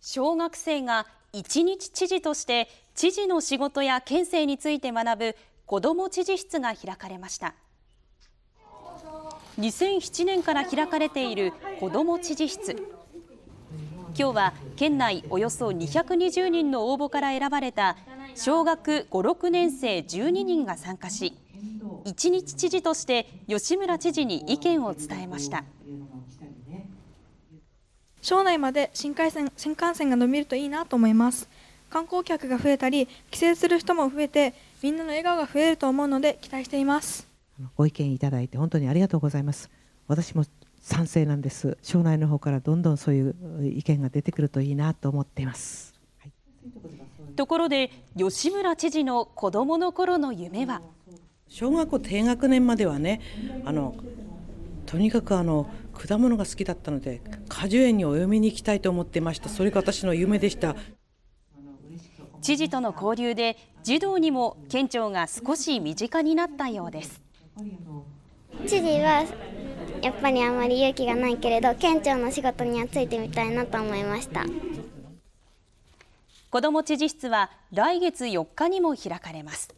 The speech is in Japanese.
小学生が1日知事として知事の仕事や県政について学ぶ子ども知事室が開かれました2007年から開かれている子ども知事室今日は県内およそ220人の応募から選ばれた小学5、6年生12人が参加し1日知事として吉村知事に意見を伝えました。省内まで新幹線新幹線が伸びるといいなと思います観光客が増えたり帰省する人も増えてみんなの笑顔が増えると思うので期待していますご意見いただいて本当にありがとうございます私も賛成なんです省内の方からどんどんそういう意見が出てくるといいなと思っています、ところで吉村知事の子供の頃の夢は小学校低学年まではねあのとにかくあの果物が好きだったので果樹園にお嫁に行きたいと思っていましたそれが私の夢でした知事との交流で児童にも県庁が少し身近になったようです知事はやっぱりあまり勇気がないけれど県庁の仕事にはついてみたいなと思いました子ども知事室は来月4日にも開かれます